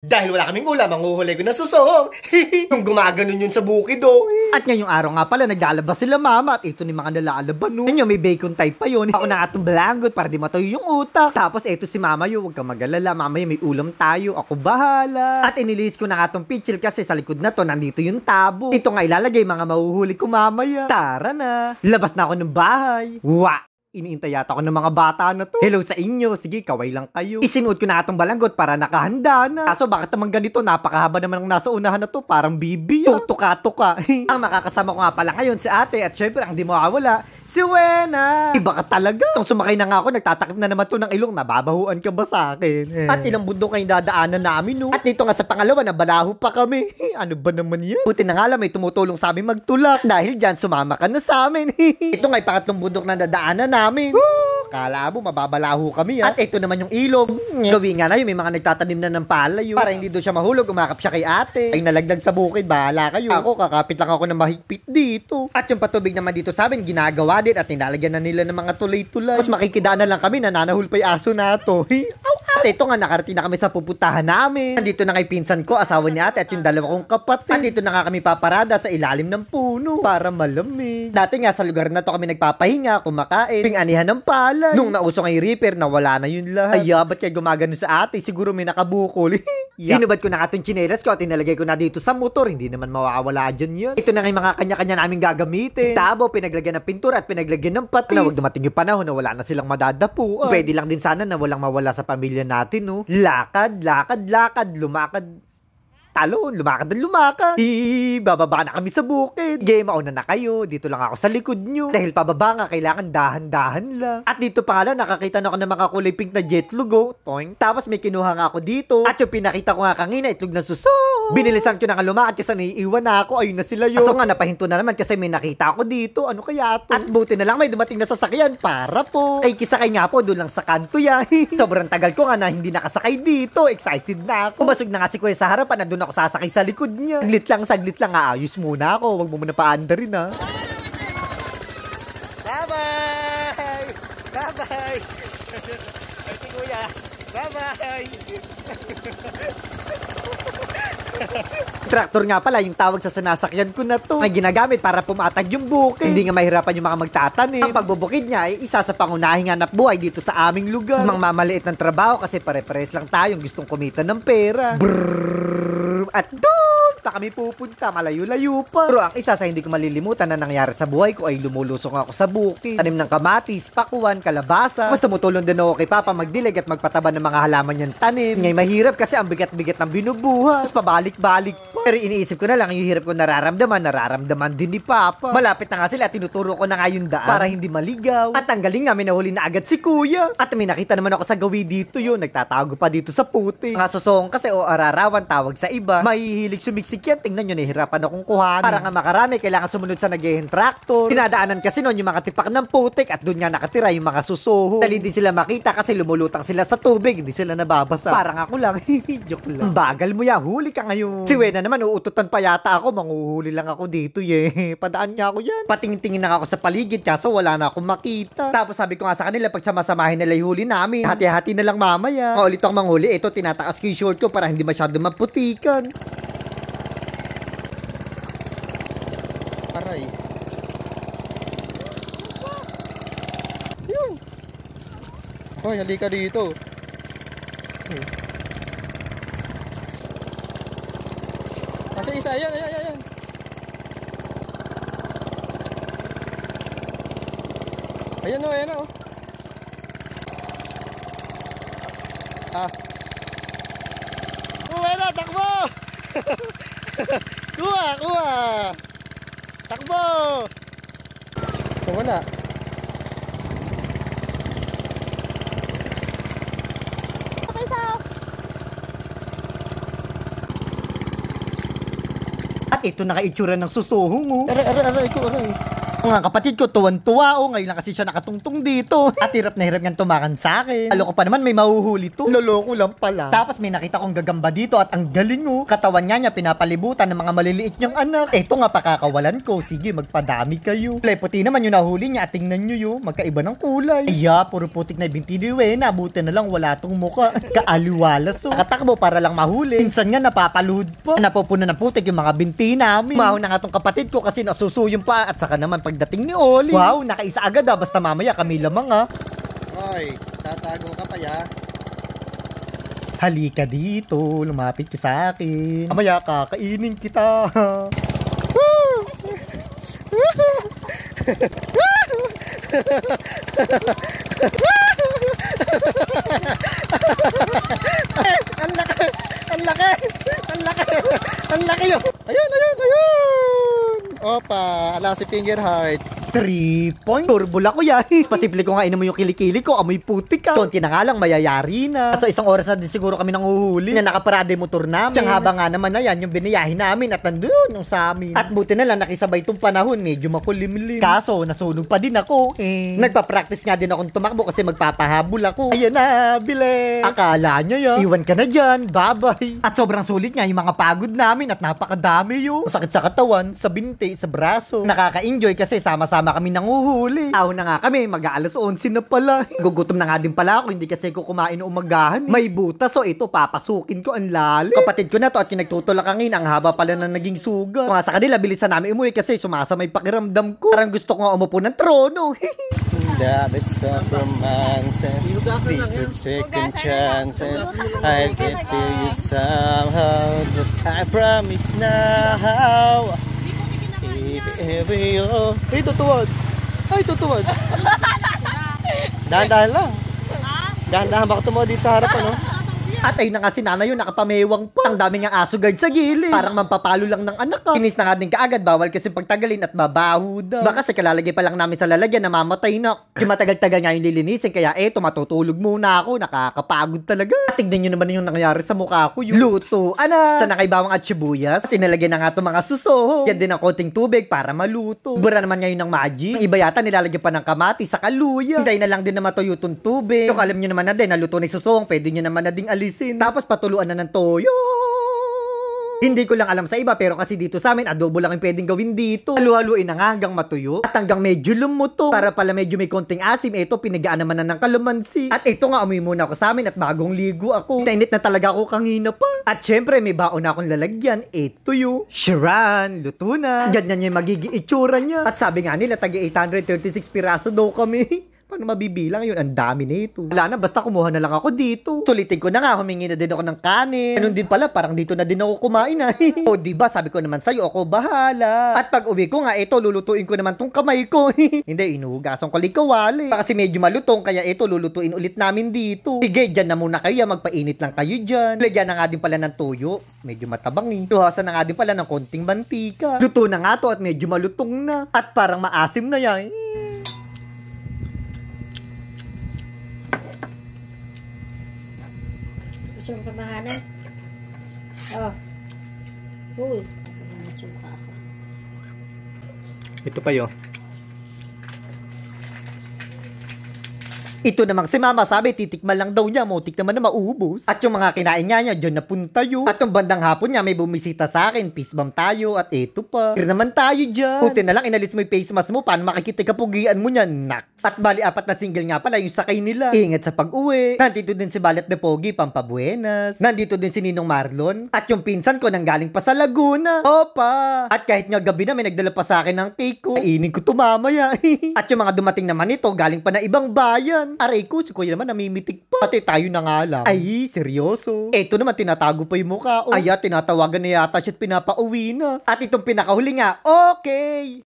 Dahil wala kaming ulam, manguhuli ko ng susoong. yung gumaganon yun sa bukid, oh. At ngayong araw nga pala, naglalabas sila mama at ito ni mga nalalaban, no. Ngayon, may bacon type pa yun. Ako na atong blangot para di matuyo yung utak. Tapos eto si mama yun, huwag ka magalala. Mamaya may ulam tayo, ako bahala. At inilis ko na atong pitchil kasi sa likod na to, nandito yung tabo. Ito nga ilalagay mga mahuhuli ko mamaya. Tara na. Labas na ako ng bahay. Wa! Iniintay yata ako ng mga bata na to. Hello sa inyo, sige, kaway lang kayo. Isinuot ko na atong balanggot para nakahanda na. Kaso bakit naman ganito, napakahaba naman ang nasa unahan na to, parang bibi. Tutuka-tuka. ang makakasama ko nga pala ngayon si ate at syempre ang di mawawala, Si Wena! Iba ka talaga. Itong sumakay na nga ako, nagtatakip na naman to ng ilong, nababahuan ka ba sa akin? Eh. At ilang bundok kayong dadaanan namin, no? At dito nga sa pangalawa, nabalaho pa kami. ano ba naman yan? Buti na nga lang may tumutulong sa amin magtulak dahil dyan sumama ka na sa amin. Ito nga'y pangatlong bundok na dadaanan namin. Woo! Kala mo, mababalaho kami ha. Ah. At ito naman yung ilog. Mm. Gawin nga na yun, may mga nagtatanim na ng palayo. Para hindi doon siya mahulog, umakap siya kay ate. Ay nalaglag sa bukid, bahala kayo. Ako, kakapit lang ako ng mahigpit dito. At yung patubig naman dito sa amin, ginagawa din at nilalagyan na nila ng mga tulay-tulay. Mas makikidaan na lang kami, nananahul pa yung aso na to. At ito nga, nakarating na kami sa pupuntahan namin. Andito na kay pinsan ko, asawa ni ate at yung dalawa kong kapatid. Andito na nga kami paparada sa ilalim ng puno para malamig. Dati nga sa lugar na to kami nagpapahinga, kumakain, ting anihan ng palay. Nung nauso kay Reaper, nawala na yun lahat. Ay, ba't kaya gumagano sa ate? Siguro may nakabukol. yeah. Hinubad ko na katong itong chinelas ko at inalagay ko na dito sa motor. Hindi naman mawawala dyan yun. Ito na nga mga kanya-kanya namin gagamitin. Tabo, pinaglagyan ng pintura at pinaglagyan ng patis. Na ano, huwag dumating yung panahon na wala na silang madadapuan. Pwede lang din sana na walang mawala sa pamilya natin, no? Lakad, lakad, lakad, lumakad talon, lumakad ng lumakad. Di, bababa na kami sa bukid. Game, mauna na kayo. Dito lang ako sa likod nyo. Dahil pababa nga, kailangan dahan-dahan lang. At dito pa lang, nakakita na ako ng mga kulay pink na jet logo. Toing. Tapos may kinuha nga ako dito. At yung pinakita ko nga kanina, itlog na susok. Binilisan ko na nga lumakad kasi naiiwan na ako. Ayun na sila yun. Aso nga, napahinto na naman kasi may nakita ako dito. Ano kaya to? At buti na lang may dumating na sasakyan para po. Kay kisakay nga po, doon lang sa kanto yan. Sobrang tagal ko nga na hindi nakasakay dito. Excited na ako. Pumasog na nga si Kuya sa harapan na doon ako sasakay sa likod niya. Saglit lang, saglit lang. Aayos muna ako. Huwag mo muna paandarin ha. Bye-bye! Bye-bye! Kuya, bye-bye! Tractor nga pala yung tawag sa sinasakyan ko na to. May ginagamit para pumatag yung bukid. Eh. Hindi nga mahirapan yung mga magtatanim. Eh. Ang pagbubukid niya ay isa sa pangunahing hanap buhay dito sa aming lugar. Mang mamaliit ng trabaho kasi pare-pares lang tayong gustong kumita ng pera. Brrrr. At do pa kami pupunta? Malayo-layo pa. Pero ang isa sa hindi ko malilimutan na nangyari sa buhay ko ay lumulusong ako sa bukid. Tanim ng kamatis, pakuan, kalabasa. Mas tumutulong din ako kay Papa magdilig at magpataba ng mga halaman niyang tanim. Ngayon mahirap kasi ang bigat-bigat ng binubuha. Mas pabalik-balik pa. Pero iniisip ko na lang yung hirap ko nararamdaman, nararamdaman din ni Papa. Malapit na nga sila tinuturo ko na nga yung daan para hindi maligaw. At ang galing nga, minahuli na agad si Kuya. At may nakita naman ako sa gawi dito yun, nagtatago pa dito sa puti. Mga kasi o ararawan tawag sa iba, mahihilig sumiksik malamig yan. Tingnan nyo, nahihirapan akong kuhanin. Para nga makarami, kailangan sumunod sa naging tractor. Tinadaanan kasi noon yung mga tipak ng putik at doon nga nakatira yung mga susuho. Dali din sila makita kasi lumulutang sila sa tubig, hindi sila nababasa. Parang ako lang, joke lang. Hmm, bagal mo ya, huli ka ngayon. Si Wena naman, uututan pa yata ako, manguhuli lang ako dito ye. Padaan niya ako yan. Patingtingin na ako sa paligid kaso wala na akong makita. Tapos sabi ko nga sa kanila, pag samasamahin nila yung huli namin, hati-hati na lang mamaya. Maulit akong manghuli, ito tinataas ko yung short ko para hindi masyado maputikan. Hoy, halika dito. Hmm. Kasi isa, ayan, ayan, ayan. Ayan o, oh, ayan o. Oh. Ah. Kuha na, takbo! kuha, kuha! Takbo! So, wala. ito na kaitsura ng susuhong, oh. Aray, aray, aray ko, aray. Ang kapatid ko, tuwan-tuwa. O, oh, ngayon lang kasi siya nakatungtong dito. At hirap na hirap niyan tumakan sa akin. Aloko pa naman, may mahuhuli to. Loloko lang pala. Tapos may nakita kong gagamba dito at ang galing o. Oh. Katawan niya niya pinapalibutan ng mga maliliit niyang anak. Eto nga pakakawalan ko. Sige, magpadami kayo. Kulay puti naman yung nahuli niya at tingnan niyo yun. Oh, magkaiba ng kulay. Iya puro putik na binti ni Wena. Buti na lang wala tong muka. Kaaliwalas o. Nakatakbo para lang mahuli. Minsan nga napapaluhod pa. Napupuno ng putik yung mga binti namin. Mahon na nga tong kapatid ko kasi nasusuyon pa at saka naman pagdating ni Oli. Wow, nakaisa agad ha. Ah. Basta mamaya kami lamang ha. Ah. Hoy, tatago ka pa ya. Halika dito, lumapit ka sa akin. Amaya, kakainin kita. Woo! na si Finger Heart. Three points? Turbula ko yan. Pasible ko nga inamoy yung kilikili ko. Amoy putik ka. Konti na nga lang, mayayari na. Sa isang oras na din siguro kami nang uhuli. na nakaparada yung motor namin. Tsang haba nga naman na yan yung biniyahin namin at nandun yung sa amin. At buti na lang nakisabay tong panahon. Medyo makulimlim. Kaso, nasunog pa din ako. Eh. Nagpa-practice nga din akong tumakbo kasi magpapahabol ako. Ayan na, bilis. Akala niya yan. Iwan ka na dyan. Bye-bye. At sobrang sulit nga yung mga pagod namin at napakadami yun. Sakit sa katawan, sa binte, sa braso. Nakaka-enjoy kasi sama-sama Sama kami nanguhuli. Tao na nga kami, mag-aalas 11 na pala. Gugutom na nga din pala ako, hindi kasi ko kumain umagahan. May butas, so ito, papasukin ko ang lali. Kapatid ko na to at yung nagtutulakangin, ang haba pala na naging suga. Kung sa kanila, bilisan namin umuwi kasi sumasa may pakiramdam ko. Parang gusto ko umupo ng trono. love is a romance These are second chances I'll get to you somehow Just I promise now Ibeo. Oh. Ay, tutuwad. Ay, tutuwad. Dahan-dahan lang. Dahan-dahan. Baka tumuha dito sa harap, ano? At ay na nga si nanay yun, nakapamewang pa. Ang dami niyang aso guard sa gilid. Parang mampapalo lang ng anak ko. Inis na nga din kaagad, bawal kasi pagtagalin at babaho daw. Baka sa kalalagay pa lang namin sa lalagyan, namamatay na. Kasi matagal-tagal nga yung lilinisin, kaya eto, matutulog muna ako. Nakakapagod talaga. At tignan nyo naman yung nangyari sa mukha ko. Yung luto, ana. Sa nakaibawang at sibuyas, sinalagay na nga itong mga suso. Yan din ang konting tubig para maluto. Bura naman ngayon ng maji. Iba yata nilalagyan pa ng kamati sa kaluya. Hintay na lang din na matuyutong tubig. Yung alam nyo naman na din, naluto ni suso, pwede nyo naman na ding alis Gising. Tapos patuluan na ng toyo. Hindi ko lang alam sa iba pero kasi dito sa amin adobo lang yung pwedeng gawin dito. Haluhaluin na nga hanggang matuyo at hanggang medyo lumuto. Para pala medyo may konting asim, ito pinigaan naman na ng kalamansi. At ito nga amoy muna ako sa amin at bagong ligo ako. Nainit na talaga ako kangina pa. At syempre may baon na akong lalagyan, ito yung Sharan, luto na. Ganyan yung magiging itsura niya. At sabi nga nila tagi 836 piraso daw kami. Paano mabibilang yun? Ang dami nito. Wala na, basta kumuha na lang ako dito. Sulitin ko na nga, humingi na din ako ng kanin. Ganun din pala, parang dito na din ako kumain ah. o diba, sabi ko naman sa'yo, ako bahala. At pag uwi ko nga, ito, lulutuin ko naman tong kamay ko. Hindi, inuhugasan ko likawali. Kasi medyo malutong, kaya ito, lulutuin ulit namin dito. Sige, dyan na muna kayo, magpainit lang kayo dyan. Lagyan na nga din pala ng tuyo. Medyo matabang eh. Luhasan na nga din pala ng konting mantika. Luto na nga to at medyo malutong na. At parang maasim na yan. Eh. Gusto mo kamahanan? Oh. Cool. Ito pa yun. Ito namang si mama sabi titikman lang daw niya, motik naman na maubos. At yung mga kinain nga niya, dyan napunta yun. At yung bandang hapon niya, may bumisita sa akin, peace bomb tayo at ito pa. Here naman tayo dyan. Buti na lang inalis mo yung face mask mo, paano makikita kapugian mo niya, naks. At bali apat na single nga pala yung sakay nila. Ingat sa pag-uwi. Nandito din si Balat de Pogi, pampabuenas. Nandito din si Ninong Marlon. At yung pinsan ko nang galing pa sa Laguna. Opa! At kahit nga gabi na may nagdala pa sa akin ng cake ko. Kainin ko tumamaya. at yung mga dumating naman ito galing pa na ibang bayan. Aray ko, si kuya naman namimitig pa. Pati tayo na nga lang. Ay, seryoso. Eto naman, tinatago pa yung mukha. Oh. Aya, tinatawagan na yata siya at pinapauwi na. At itong pinakahuli nga, okay.